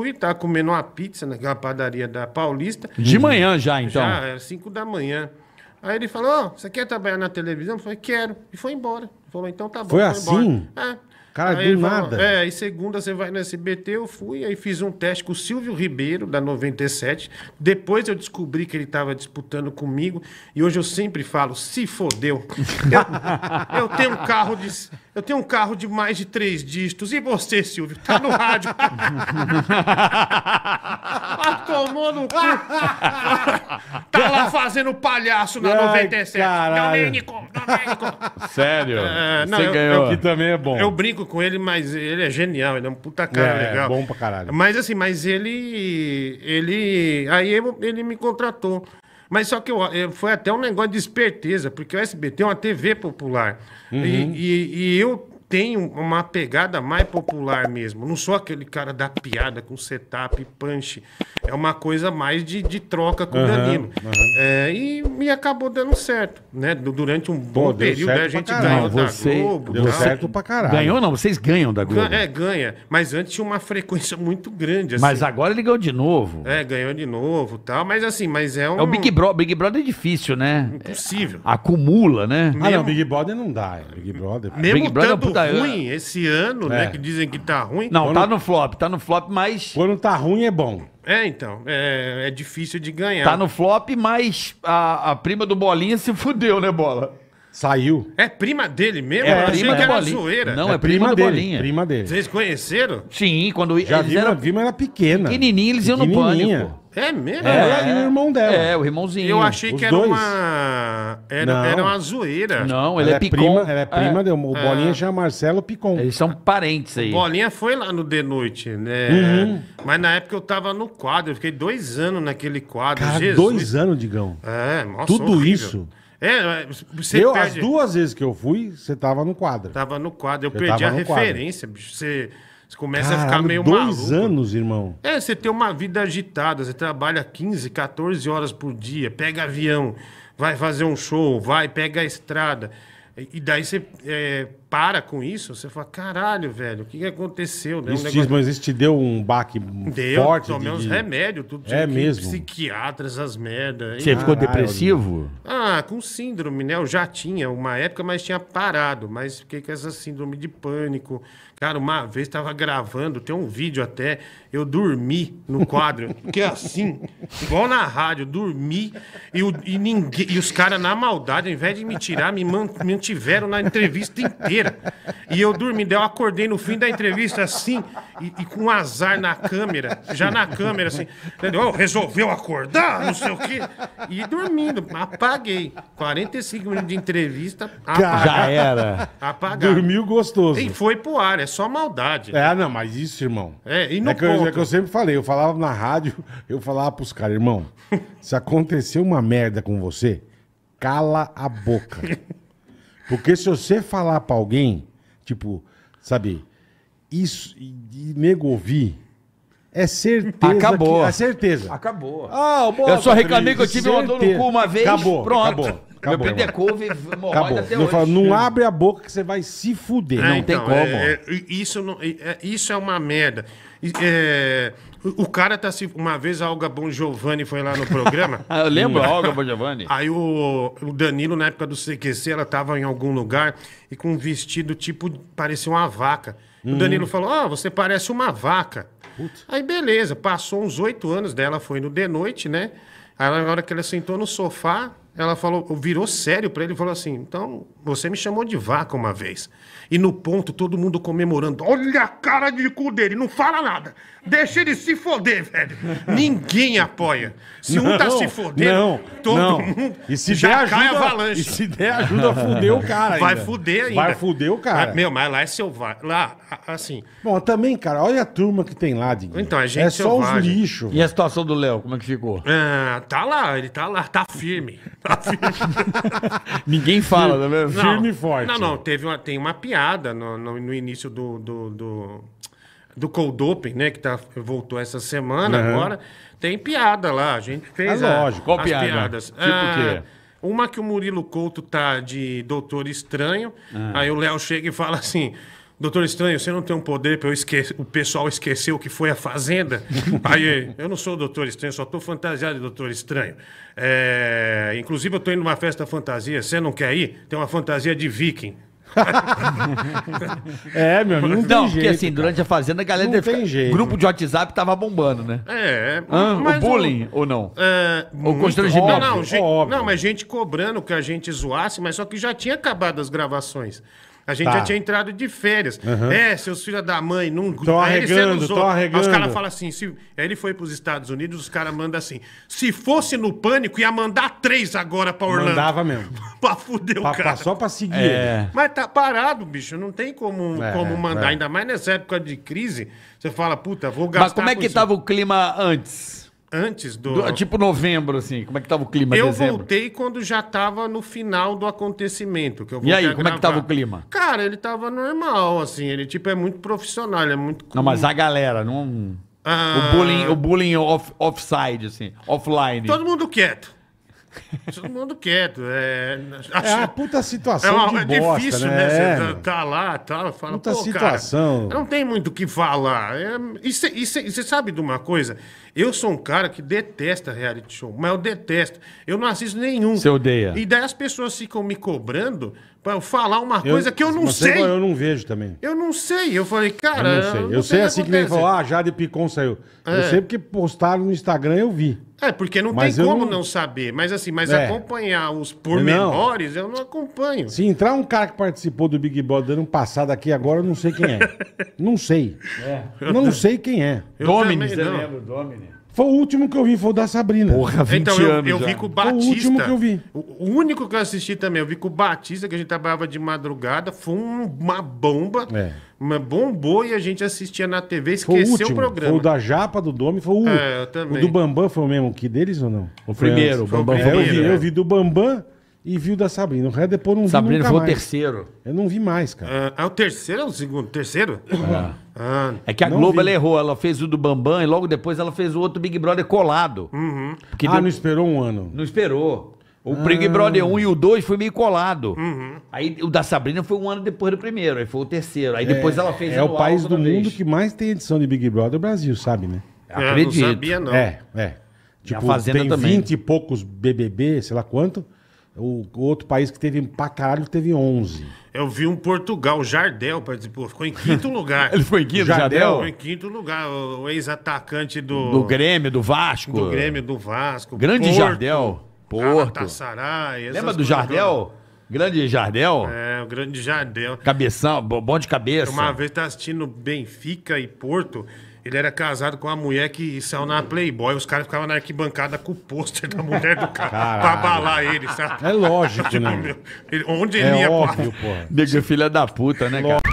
fui, tava tá comendo uma pizza naquela padaria da Paulista. De uhum. manhã já, então? Já, era 5 da manhã. Aí ele falou, oh, você quer trabalhar na televisão? Eu falei, quero. E foi embora. Ele falou, então tá bom. Foi assim? Embora. É. Cara, aí do nada. é, e segunda você vai no SBT, eu fui, aí fiz um teste com o Silvio Ribeiro, da 97. Depois eu descobri que ele estava disputando comigo. E hoje eu sempre falo, se fodeu. Eu, eu, tenho um carro de. Eu tenho um carro de mais de três dígitos. E você, Silvio? Tá no rádio. Tomou no cu. tá lá fazendo palhaço na Ai, 97. Caralho. Domênico. Sério? É, não, Você eu, ganhou. que também é bom. Eu brinco com ele, mas ele é genial, ele é um puta cara é, é, legal. bom pra caralho. Mas assim, mas ele. Ele. Aí eu- ele me contratou. Mas só que eu, eu- foi até um negócio de esperteza, porque o SBT é uma TV popular. Uhum. E, e- e eu tem uma pegada mais popular mesmo. Não sou aquele cara da piada com setup, punch. É uma coisa mais de, de troca com o Danilo. Uhum. É, e me acabou dando certo, né? Durante um Pô, bom período, né, a gente ganhou Você, da Globo. Deu tal. certo pra caralho. Ganhou não, vocês ganham da Globo. É, ganha. Mas antes tinha uma frequência muito grande. Assim. Mas agora ele ganhou de novo. É, ganhou de novo tal. Mas assim, mas é um... É o Big Brother. Big Brother é difícil, né? Impossível. É, acumula, né? Mesmo... Ah, não, Big Brother não dá. Big Brother... Mesmo Big Brother é puta tá ruim esse ano, né? É. Que dizem que tá ruim. Não, Quando... tá no flop, tá no flop, mas. Quando tá ruim é bom. É, então. É, é difícil de ganhar. Tá no flop, mas a, a prima do Bolinha se fudeu, né, Bola? Saiu. É prima dele mesmo? É, Eu achei que era zoeira. Não, é, é prima, dele, Bolinha. Prima dele. Vocês conheceram? Sim, quando Já vi, eram vi, mas era pequena. pequenininhos, eles iam no pânico. É mesmo? Ela e é. o irmão dela. É, o irmãozinho. Eu achei Os que era dois. uma... Era, era uma zoeira. Não, ele é, é, Picon. prima, ela é prima dele. o Bolinha chama Marcelo Picon. Eles são parentes aí. Bolinha foi lá no The Noite, né? Uhum. Mas na época eu tava no quadro, eu fiquei dois anos naquele quadro. Cara, Jesus. dois anos, Digão. É, nossa, Tudo horrível. isso. É, é, você eu, perde... As duas vezes que eu fui, você tava no quadro. Tava no quadro. Eu, eu perdi a referência, quadro. bicho. Você, você começa Caralho, a ficar meio dois maluco. Dois anos, irmão. É, você tem uma vida agitada. Você trabalha 15, 14 horas por dia. Pega avião, vai fazer um show, vai, pega a estrada. E daí você é, para com isso, você fala, caralho, velho, o que, que aconteceu? Né? Um isso, negócio... Mas isso te deu um baque deu, forte? Tomei de... uns remédios, tudo. É mesmo? Psiquiatras, as merdas. Você ficou depressivo? Ah, com síndrome, né? Eu já tinha uma época, mas tinha parado. Mas fiquei com essa síndrome de pânico. Cara, uma vez estava gravando, tem um vídeo até, eu dormi no quadro. que é assim, igual na rádio, dormi e, o, e, ninguém, e os caras, na maldade, ao invés de me tirar, me mantiveram na entrevista inteira. E eu dormi, daí eu acordei no fim da entrevista assim, e, e com azar na câmera, já na câmera, assim, entendeu? Oh, resolveu acordar, não sei o quê. E dormindo, apaguei. 45 minutos de entrevista, apagado. Já era. Apagado. Dormiu gostoso. E foi pro ar, é só maldade. É, não, mas isso, irmão. É, e no é que, eu, é que eu sempre falei, eu falava na rádio, eu falava pros caras, irmão, se acontecer uma merda com você, cala a boca. Porque se você falar pra alguém, tipo, sabe, isso e, e nego ouvir. É certeza. Acabou. Que, é certeza. Acabou. Ah, o eu só reclamei que eu tive certeza. uma dor no cu uma vez. Acabou, pronto. Acabou. Acabou, Meu até hoje. Falo, não abre a boca que você vai se fuder. É, não então, tem como. É, é isso, não, é, isso é uma merda. É, o cara tá se. Uma vez a Olga Bon Giovanni foi lá no programa. Ah, eu lembro a Olga Bon Giovanni. Aí o, o Danilo, na época do CQC, ela tava em algum lugar e com um vestido tipo. parecia uma vaca. Hum. O Danilo falou: Ó, oh, você parece uma vaca. Putz. Aí beleza, passou uns oito anos dela, foi no de noite, né? Aí na hora que ela sentou no sofá, ela falou, virou sério para ele e falou assim: então, você me chamou de vaca uma vez. E no ponto, todo mundo comemorando. Olha a cara de cu dele, não fala nada. Deixa ele se foder, velho. Ninguém apoia. Se não, um tá se fodendo, não, todo não. mundo e se já der ajuda, cai avalanche. E se der ajuda a o cara ainda. Vai fuder ainda. Vai fuder o cara. Mas, é, meu, mas lá é selvagem. Lá, assim... Bom, também, cara, olha a turma que tem lá, Diguinho. Então, a é gente É selvagem. só os lixo. E a situação do Léo, como é que ficou? Ah, tá lá, ele tá lá, tá firme. Ninguém fala, tá vendo? É Firme e forte. Não, não, teve uma, tem uma piada no, no, no início do, do, do, do Cold Open, né? Que tá, voltou essa semana uhum. agora. Tem piada lá, a gente fez. É a, lógico, as piada? Piadas. Tipo ah, quê? Uma que o Murilo Couto tá de Doutor Estranho. Ah. Aí o Léo chega e fala assim: Doutor Estranho, você não tem um poder para esque... o pessoal esquecer o que foi a Fazenda? Aí, eu não sou o Doutor Estranho, só estou fantasiado de Doutor Estranho. É... Inclusive, eu estou indo numa festa fantasia, você não quer ir? Tem uma fantasia de viking. é, meu amigo. Não, não porque jeito, assim, cara. durante a fazenda, a galera. Não ficar... jeito. Grupo de WhatsApp tava bombando, né? É. Ah, o bullying ou não? É, o constrangimento? não, gente, não, mas gente cobrando que a gente zoasse, mas só que já tinha acabado as gravações. A gente Tá. já tinha entrado de férias. É, seus filhos da mãe, não. Tô Aí arregando, tô arregando. Aí os caras falam assim. Se... Aí ele foi pros Estados Unidos, os caras mandam assim. Se fosse no pânico, ia mandar três agora pra Orlando. Mandava mesmo. pra fuder o pra- cara. só pra seguir. É. Mas tá parado, bicho. Não tem como, É, como mandar. é. Ainda mais nessa época de crise. Você fala, puta, vou gastar. Mas como é com que isso. tava o clima antes? antes do... do... Tipo novembro, assim, como é que tava o clima Eu dezembro? voltei quando já tava no final do acontecimento. Que eu e aí, como gravar. é que tava o clima? Cara, ele tava normal, assim, ele tipo é muito profissional, é muito... Não, mas a galera, não... Ah... O bullying, o bullying off, offside, assim, offline. Todo mundo quieto. Todo é mundo quieto. É, assim, é uma puta situação é uma, de é bosta, difícil, né? né você É, tá, tá lá, tal, tá, fala, puta Pô, situação. Cara, não tem muito o que falar. É, e você sabe de uma coisa? Eu sou um cara que detesta reality show, mas eu detesto. Eu não assisto nenhum. Você odeia. E daí as pessoas ficam me cobrando para eu falar uma eu, coisa que eu não sei. Eu não vejo também. Eu não sei. Eu falei, cara. Eu não sei. Eu, não eu sei, sei assim que nem falou, ah, Jade Picon saiu. Eu é. sei porque postaram no Instagram eu vi. É, porque não mas tem como não... não... saber. Mas assim, mas é. acompanhar os pormenores, eu não acompanho. Se entrar um cara que participou do Big Brother ano passado aqui agora, eu não sei quem é. não sei. É. Não sei quem é. Eu Domini, também, não. eu lembro, Domini. Foi o último que eu vi, foi o da Sabrina. Porra, 20 então, eu, anos. Eu, já. vi com o Batista. Foi o último que eu vi. O, único que eu assisti também, eu vi com o Batista, que a gente trabalhava de madrugada, foi uma bomba. É. Uma bombou e a gente assistia na TV, esqueceu foi o, último, o programa. Foi o da Japa, do Domi, foi o. É, eu também. O do Bambam foi o mesmo que deles ou não? O primeiro, o Bambam. É, eu, vi, eu vi do Bambam. E vi o da Sabrina. O resto depois não vi Sabrina foi o terceiro. Eu não vi mais, cara. Ah, é o terceiro ou o segundo? Terceiro? É. Ah, é que a Globo ela errou. Ela fez o do Bambam e logo depois ela fez o outro Big Brother colado. Uhum. Porque ah, deu... não esperou um ano. Não esperou. O ah. Big Brother 1 e o 2 foi meio colado. Uhum. Aí o da Sabrina foi um ano depois do primeiro, aí foi o terceiro. Aí é, depois ela fez É o país do mundo vez. que mais tem edição de Big Brother, o Brasil, sabe, né? É, Acredito. Não sabia, não. É, é. Tipo, tem também. 20 e poucos BBB, sei lá quanto. O outro país que teve pra caralho teve 11. Eu vi um Portugal, Jardel participou, ficou em quinto lugar. Ele foi em quinto, Jardel? Jardel? Ficou em quinto lugar, o ex-atacante do... Do Grêmio, do Vasco. Do Grêmio, do Vasco. Grande Porto, Jardel. Porto. Sarai, Lembra do Jardel? Grande Jardel? É, o grande Jardel. Cabeção, bom de cabeça. Uma vez tá assistindo Benfica e Porto... Ele era casado com uma mulher que saiu na Playboy. Os caras ficavam na arquibancada com o pôster da mulher do cara Caralho. pra abalar ele, sabe? É lógico, tipo, né? Meu, ele, onde é ele ia... Óbvio, porra. filha da puta, né, cara?